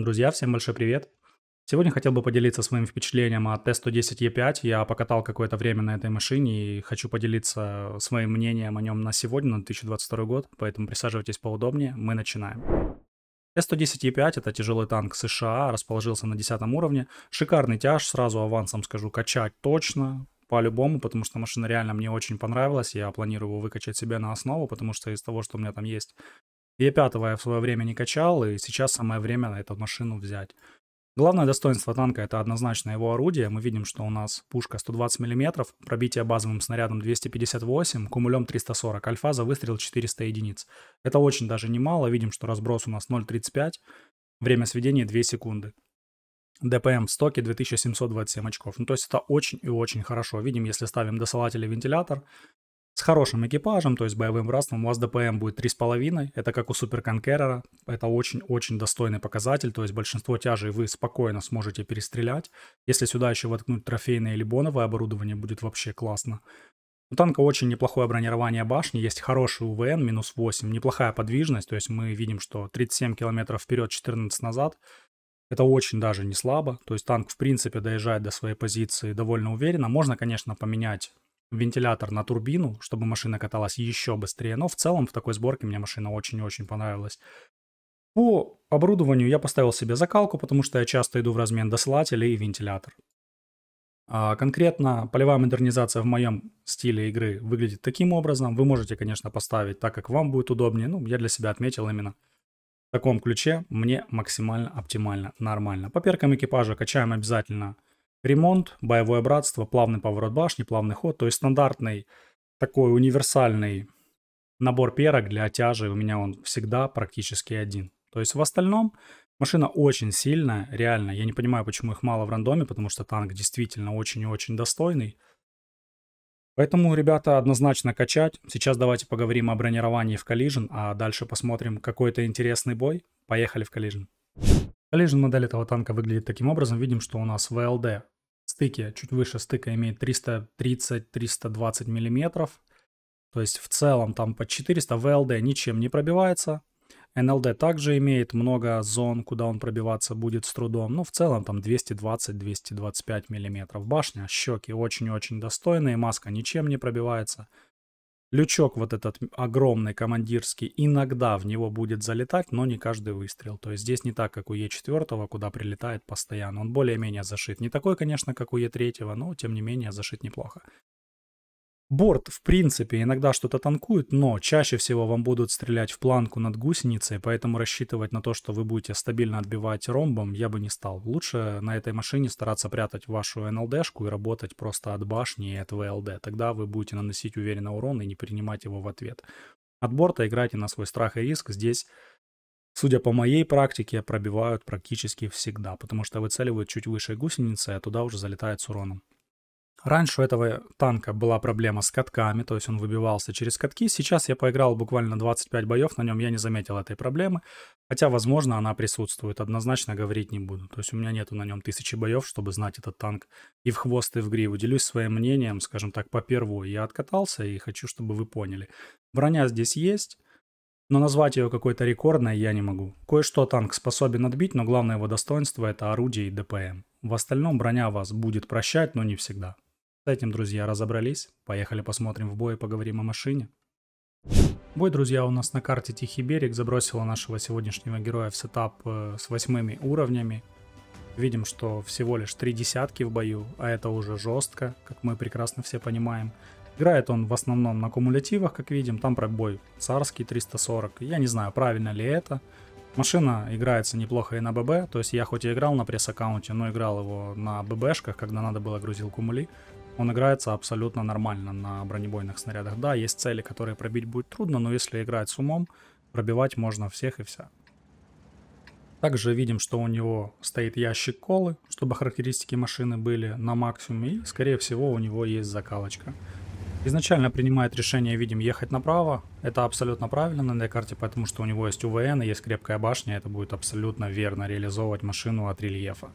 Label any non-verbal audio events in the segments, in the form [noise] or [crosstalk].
Друзья, всем большой привет! Сегодня хотел бы поделиться своим впечатлением о Т-110Е5. Я покатал какое-то время на этой машине и хочу поделиться своим мнением о нем на сегодня, на 2022 год, поэтому присаживайтесь поудобнее, мы начинаем. Т-110Е5 — это тяжелый танк США, расположился на 10 уровне. Шикарный тяж, сразу авансом скажу, качать точно, по-любому, потому что машина реально мне очень понравилась. Я планирую его выкачать себе на основу, потому что из того, что у меня там есть, и пятого я в свое время не качал, и сейчас самое время на эту машину взять. Главное достоинство танка — это однозначно его орудие. Мы видим, что у нас пушка 120 мм, пробитие базовым снарядом 258, кумулем 340, альфа за выстрел 400 единиц. Это очень даже немало. Видим, что разброс у нас 0,35, время сведения 2 секунды. ДПМ в стоке 2727 очков. Ну, то есть это очень и очень хорошо. Видим, если ставим досылатель и вентилятор, с хорошим экипажем, то есть боевым братством, у вас ДПМ будет 3,5. Это как у Супер Конкерера. Это очень-очень достойный показатель. То есть большинство тяжей вы спокойно сможете перестрелять. Если сюда еще воткнуть трофейное или боновое оборудование, будет вообще классно. У танка очень неплохое бронирование башни, есть хороший УВН, минус 8, неплохая подвижность, то есть мы видим, что 37 километров вперед, 14 назад. Это очень даже не слабо, то есть танк в принципе доезжает до своей позиции довольно уверенно. Можно, конечно, поменять вентилятор на турбину, чтобы машина каталась еще быстрее. Но в целом в такой сборке мне машина очень-очень понравилась. По оборудованию я поставил себе закалку, потому что я часто иду в размен досылателя и вентилятор. А конкретно полевая модернизация в моем стиле игры выглядит таким образом. Вы можете, конечно, поставить так, как вам будет удобнее. Ну, я для себя отметил именно в таком ключе. Мне максимально оптимально, нормально. По перкам экипажа качаем обязательно Ремонт, боевое братство, плавный поворот башни, плавный ход. То есть стандартный такой универсальный набор перок для тяжи. У меня он всегда практически один. То есть в остальном машина очень сильная, реально. Я не понимаю, почему их мало в рандоме, потому что танк действительно очень и очень достойный. Поэтому, ребята, однозначно качать. Сейчас давайте поговорим о бронировании в Collision, а дальше посмотрим какой-то интересный бой. Поехали в Collision. Коллежная модель этого танка выглядит таким образом. Видим, что у нас ВЛД стыки, чуть выше стыка имеет 330-320 миллиметров. То есть в целом там по 400 ВЛД ничем не пробивается. НЛД также имеет много зон, куда он пробиваться будет с трудом. Но ну, в целом там 220-225 миллиметров. Башня, щеки очень-очень достойные, маска ничем не пробивается. Лючок вот этот огромный, командирский, иногда в него будет залетать, но не каждый выстрел. То есть здесь не так, как у Е4, куда прилетает постоянно. Он более-менее зашит. Не такой, конечно, как у Е3, но тем не менее зашит неплохо. Борт, в принципе, иногда что-то танкует, но чаще всего вам будут стрелять в планку над гусеницей, поэтому рассчитывать на то, что вы будете стабильно отбивать ромбом, я бы не стал. Лучше на этой машине стараться прятать вашу НЛДшку и работать просто от башни и от ВЛД. Тогда вы будете наносить уверенно урон и не принимать его в ответ. От борта играйте на свой страх и риск. Здесь, судя по моей практике, пробивают практически всегда, потому что выцеливают чуть выше гусеницы, а туда уже залетает с уроном. Раньше у этого танка была проблема с катками, то есть он выбивался через катки. Сейчас я поиграл буквально 25 боев на нем, я не заметил этой проблемы. Хотя, возможно, она присутствует, однозначно говорить не буду. То есть у меня нету на нем тысячи боев, чтобы знать этот танк и в хвост, и в гриву. Делюсь своим мнением, скажем так, по первую. Я откатался и хочу, чтобы вы поняли. Броня здесь есть, но назвать ее какой-то рекордной я не могу. Кое-что танк способен отбить, но главное его достоинство это орудие и ДПМ. В остальном броня вас будет прощать, но не всегда. С этим, друзья, разобрались. Поехали посмотрим в бой и поговорим о машине. Бой, друзья, у нас на карте Тихий берег забросила нашего сегодняшнего героя в сетап э, с восьмыми уровнями. Видим, что всего лишь три десятки в бою, а это уже жестко, как мы прекрасно все понимаем. Играет он в основном на кумулятивах, как видим, там пробой царский 340, я не знаю, правильно ли это. Машина играется неплохо и на ББ, то есть я хоть и играл на пресс-аккаунте, но играл его на ББшках, когда надо было грузил кумули он играется абсолютно нормально на бронебойных снарядах. Да, есть цели, которые пробить будет трудно, но если играть с умом, пробивать можно всех и вся. Также видим, что у него стоит ящик колы, чтобы характеристики машины были на максимуме, и, скорее всего, у него есть закалочка. Изначально принимает решение, видим, ехать направо. Это абсолютно правильно на этой карте, потому что у него есть УВН и есть крепкая башня, это будет абсолютно верно реализовывать машину от рельефа.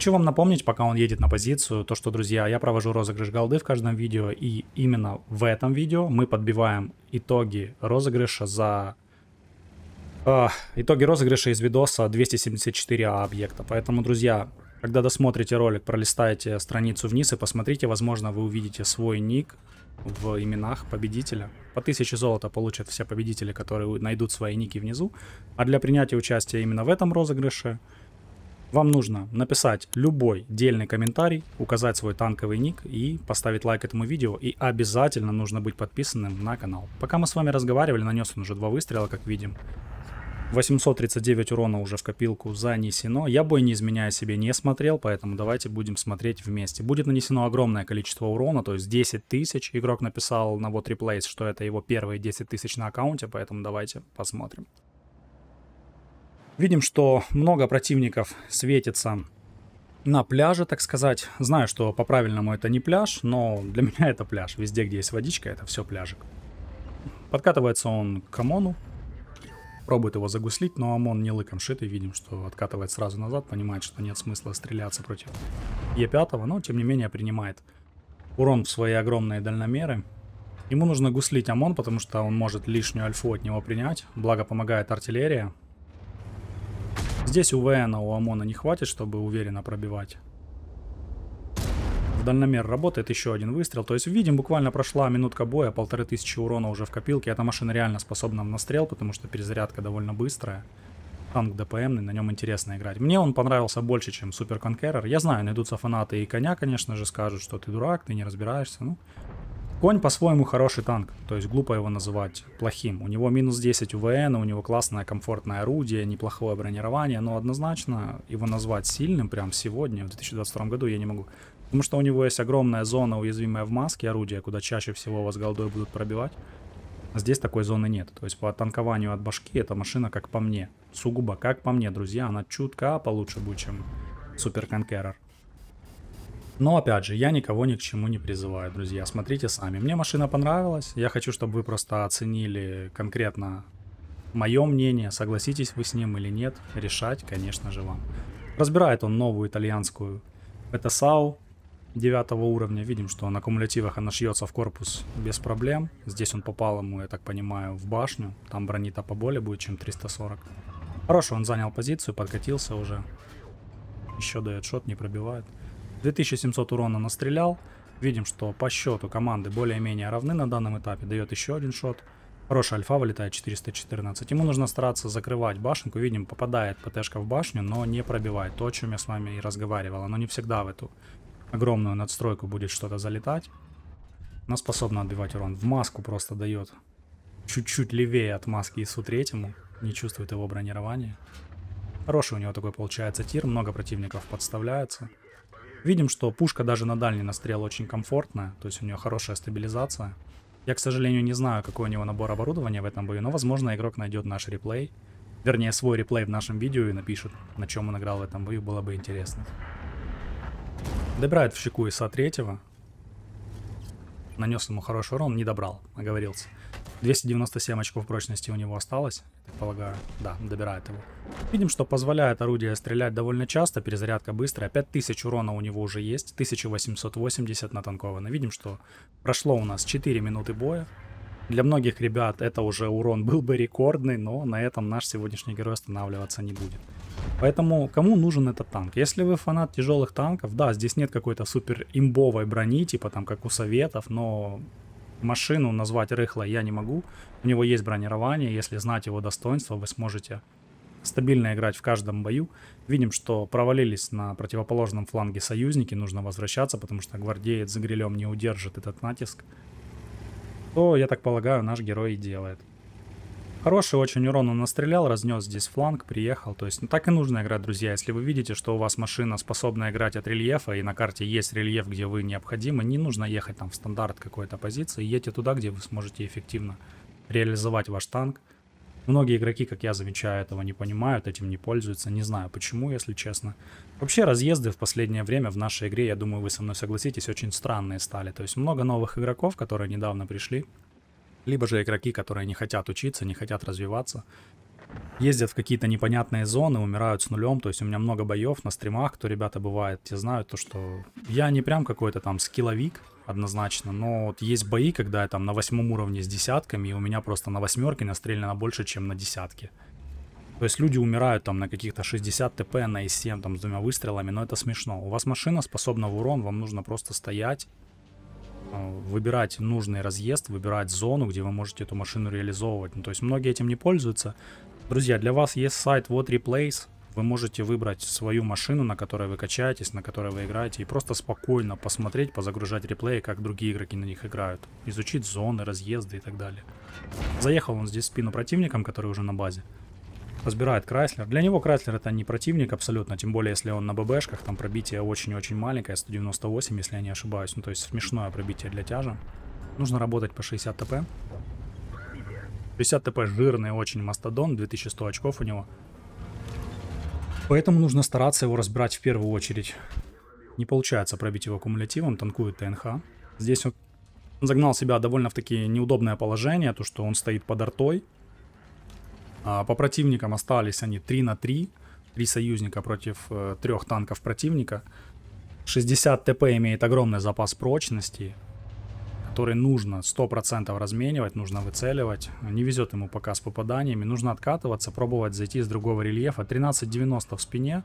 Хочу вам напомнить, пока он едет на позицию, то, что, друзья, я провожу розыгрыш голды в каждом видео, и именно в этом видео мы подбиваем итоги розыгрыша за... Э, итоги розыгрыша из видоса 274 объекта. Поэтому, друзья, когда досмотрите ролик, пролистайте страницу вниз и посмотрите, возможно, вы увидите свой ник в именах победителя. По 1000 золота получат все победители, которые найдут свои ники внизу. А для принятия участия именно в этом розыгрыше вам нужно написать любой дельный комментарий, указать свой танковый ник и поставить лайк этому видео. И обязательно нужно быть подписанным на канал. Пока мы с вами разговаривали, нанес он уже два выстрела, как видим. 839 урона уже в копилку занесено. Я бой не изменяя себе не смотрел, поэтому давайте будем смотреть вместе. Будет нанесено огромное количество урона, то есть 10 тысяч. Игрок написал на вот реплейс, что это его первые 10 тысяч на аккаунте, поэтому давайте посмотрим. Видим, что много противников светится на пляже, так сказать. Знаю, что по-правильному это не пляж, но для [laughs] меня это пляж. Везде, где есть водичка, это все пляжик. Подкатывается он к ОМОНу. Пробует его загуслить, но ОМОН не лыком шит, и видим, что откатывает сразу назад, понимает, что нет смысла стреляться против Е5, но тем не менее принимает урон в свои огромные дальномеры. Ему нужно гуслить ОМОН, потому что он может лишнюю альфу от него принять, благо помогает артиллерия. Здесь УВН у ОМОНа не хватит, чтобы уверенно пробивать. В дальномер работает еще один выстрел. То есть видим, буквально прошла минутка боя, полторы тысячи урона уже в копилке. Эта машина реально способна на стрел, потому что перезарядка довольно быстрая. Танк ДПМный, на нем интересно играть. Мне он понравился больше, чем Супер Конкерер. Я знаю, найдутся фанаты и коня, конечно же, скажут, что ты дурак, ты не разбираешься. Ну, Конь по-своему хороший танк, то есть глупо его называть плохим. У него минус 10 УВН, у него классное комфортное орудие, неплохое бронирование, но однозначно его назвать сильным прям сегодня, в 2022 году, я не могу. Потому что у него есть огромная зона, уязвимая в маске орудия, куда чаще всего вас голдой будут пробивать. А здесь такой зоны нет. То есть по танкованию от башки эта машина, как по мне, сугубо как по мне, друзья, она чутка получше будет, чем Супер Конкерер. Но опять же, я никого ни к чему не призываю, друзья. Смотрите сами. Мне машина понравилась. Я хочу, чтобы вы просто оценили конкретно мое мнение. Согласитесь вы с ним или нет. Решать, конечно же, вам. Разбирает он новую итальянскую ПТСАУ 9 уровня. Видим, что на кумулятивах она шьется в корпус без проблем. Здесь он попал ему, я так понимаю, в башню. Там бронита поболее будет, чем 340. Хорошо, он занял позицию, подкатился уже. Еще дает шот, не пробивает. 2700 урона настрелял. Видим, что по счету команды более-менее равны на данном этапе. Дает еще один шот. Хорошая альфа вылетает 414. Ему нужно стараться закрывать башенку. Видим, попадает ПТшка в башню, но не пробивает. То, о чем я с вами и разговаривал. Оно не всегда в эту огромную надстройку будет что-то залетать. Она способна отбивать урон. В маску просто дает. Чуть-чуть левее от маски ису третьему Не чувствует его бронирования. Хороший у него такой получается тир. Много противников подставляется. Видим, что пушка даже на дальний настрел очень комфортная, то есть у нее хорошая стабилизация. Я, к сожалению, не знаю, какой у него набор оборудования в этом бою, но, возможно, игрок найдет наш реплей, вернее, свой реплей в нашем видео и напишет, на чем он играл в этом бою, было бы интересно. Добирает в щеку ИСа третьего. Нанес ему хороший урон, не добрал, оговорился. 297 очков прочности у него осталось, так полагаю. Да, добирает его. Видим, что позволяет орудие стрелять довольно часто, перезарядка быстрая. 5000 урона у него уже есть, 1880 натанковано. Видим, что прошло у нас 4 минуты боя. Для многих ребят это уже урон был бы рекордный, но на этом наш сегодняшний герой останавливаться не будет. Поэтому кому нужен этот танк? Если вы фанат тяжелых танков, да, здесь нет какой-то супер имбовой брони, типа там как у советов, но машину назвать рыхлой я не могу. У него есть бронирование, если знать его достоинства, вы сможете стабильно играть в каждом бою. Видим, что провалились на противоположном фланге союзники, нужно возвращаться, потому что гвардеец за грилем не удержит этот натиск. То, я так полагаю, наш герой и делает. Хороший очень урон он настрелял, разнес здесь фланг, приехал. То есть ну, так и нужно играть, друзья. Если вы видите, что у вас машина способна играть от рельефа, и на карте есть рельеф, где вы необходимы, не нужно ехать там в стандарт какой-то позиции. Едьте туда, где вы сможете эффективно реализовать ваш танк. Многие игроки, как я замечаю, этого не понимают, этим не пользуются. Не знаю почему, если честно. Вообще разъезды в последнее время в нашей игре, я думаю, вы со мной согласитесь, очень странные стали. То есть много новых игроков, которые недавно пришли. Либо же игроки, которые не хотят учиться, не хотят развиваться, ездят в какие-то непонятные зоны, умирают с нулем. То есть у меня много боев на стримах, кто ребята бывает, те знают то, что я не прям какой-то там скилловик однозначно, но вот есть бои, когда я там на восьмом уровне с десятками, и у меня просто на восьмерке настрелено больше, чем на десятке. То есть люди умирают там на каких-то 60 ТП, на И7 там с двумя выстрелами, но это смешно. У вас машина способна в урон, вам нужно просто стоять, Э, выбирать нужный разъезд, выбирать зону, где вы можете эту машину реализовывать. Ну, то есть многие этим не пользуются. Друзья, для вас есть сайт вот Replace. Вы можете выбрать свою машину, на которой вы качаетесь, на которой вы играете, и просто спокойно посмотреть, позагружать реплеи, как другие игроки на них играют. Изучить зоны, разъезды и так далее. Заехал он здесь в спину противникам, которые уже на базе разбирает Крайслер. Для него Крайслер это не противник абсолютно, тем более если он на ББшках, там пробитие очень-очень маленькое, 198, если я не ошибаюсь. Ну то есть смешное пробитие для тяжа. Нужно работать по 60 ТП. 60 ТП жирный очень мастодон, 2100 очков у него. Поэтому нужно стараться его разбирать в первую очередь. Не получается пробить его кумулятивом, танкует ТНХ. Здесь он загнал себя довольно в такие неудобное положение, то что он стоит под артой. А, по противникам остались они 3 на 3. Три союзника против э, трех танков противника. 60 ТП имеет огромный запас прочности, который нужно 100% разменивать, нужно выцеливать. Не везет ему пока с попаданиями. Нужно откатываться, пробовать зайти с другого рельефа. 13.90 в спине,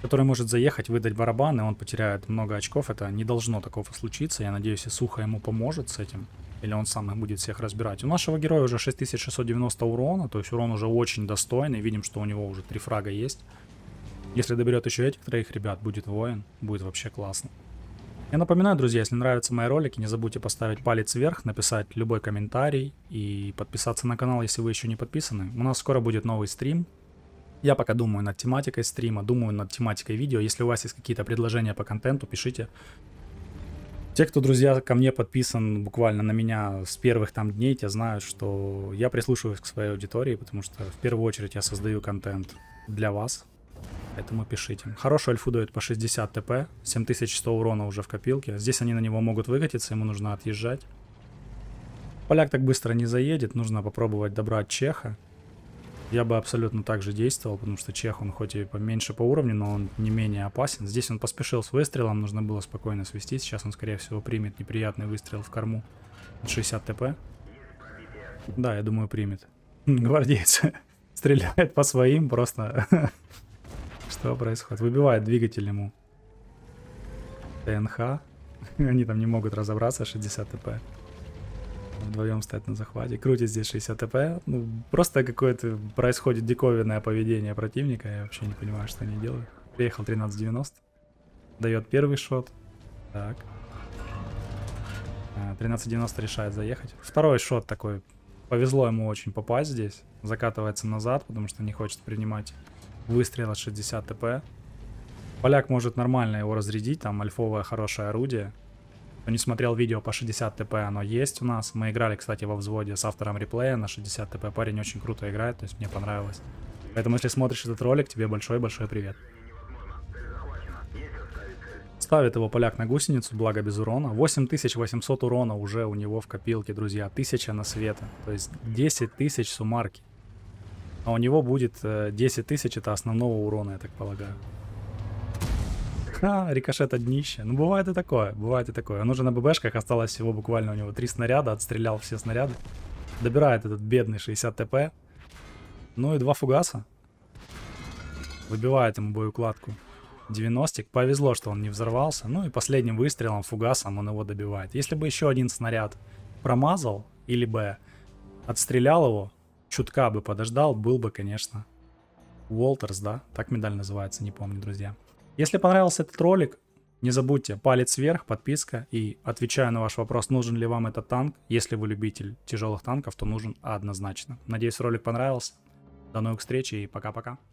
который может заехать, выдать барабан, и он потеряет много очков. Это не должно такого случиться. Я надеюсь, и Сухо ему поможет с этим или он сам их будет всех разбирать. У нашего героя уже 6690 урона, то есть урон уже очень достойный, видим, что у него уже три фрага есть. Если доберет еще этих троих ребят, будет воин, будет вообще классно. Я напоминаю, друзья, если нравятся мои ролики, не забудьте поставить палец вверх, написать любой комментарий и подписаться на канал, если вы еще не подписаны. У нас скоро будет новый стрим. Я пока думаю над тематикой стрима, думаю над тематикой видео. Если у вас есть какие-то предложения по контенту, пишите. Те, кто, друзья, ко мне подписан буквально на меня с первых там дней, те знают, что я прислушиваюсь к своей аудитории, потому что в первую очередь я создаю контент для вас, поэтому пишите. Хорошую альфу дает по 60 ТП, 7100 урона уже в копилке. Здесь они на него могут выкатиться, ему нужно отъезжать. Поляк так быстро не заедет, нужно попробовать добрать чеха. Я бы абсолютно так же действовал, потому что Чех, он хоть и поменьше по уровню, но он не менее опасен. Здесь он поспешил с выстрелом, нужно было спокойно свести. Сейчас он, скорее всего, примет неприятный выстрел в корму. 60 ТП. Да, я думаю, примет. [laughs] Гвардейцы [laughs] стреляет по своим просто. [laughs] Что происходит? Выбивает двигатель ему. ТНХ. Они там не могут разобраться, 60 ТП вдвоем стать на захвате. Крутит здесь 60 ТП. Ну, просто какое-то происходит диковинное поведение противника. Я вообще не понимаю, что они делают. Приехал 1390. Дает первый шот. Так. 1390 а, решает заехать. Второй шот такой. Повезло ему очень попасть здесь. Закатывается назад, потому что не хочет принимать выстрел от 60 ТП. Поляк может нормально его разрядить. Там альфовое хорошее орудие. Кто не смотрел видео по 60 ТП, оно есть у нас. Мы играли, кстати, во взводе с автором реплея на 60 ТП. Парень очень круто играет, то есть мне понравилось. Поэтому, если смотришь этот ролик, тебе большой-большой привет. Ставит его поляк на гусеницу, благо без урона. 8800 урона уже у него в копилке, друзья. 1000 на света. То есть 10 тысяч сумарки. А у него будет 10 э, тысяч, это основного урона, я так полагаю ха, рикошет от днища. Ну, бывает и такое, бывает и такое. Он уже на ББшках, осталось всего буквально у него три снаряда, отстрелял все снаряды. Добирает этот бедный 60 ТП. Ну и два фугаса. Выбивает ему боеукладку. 90-ик. Повезло, что он не взорвался. Ну и последним выстрелом, фугасом он его добивает. Если бы еще один снаряд промазал, или бы отстрелял его, чутка бы подождал, был бы, конечно, Уолтерс, да? Так медаль называется, не помню, друзья. Если понравился этот ролик, не забудьте палец вверх, подписка и отвечаю на ваш вопрос, нужен ли вам этот танк. Если вы любитель тяжелых танков, то нужен однозначно. Надеюсь, ролик понравился. До новых встреч и пока-пока.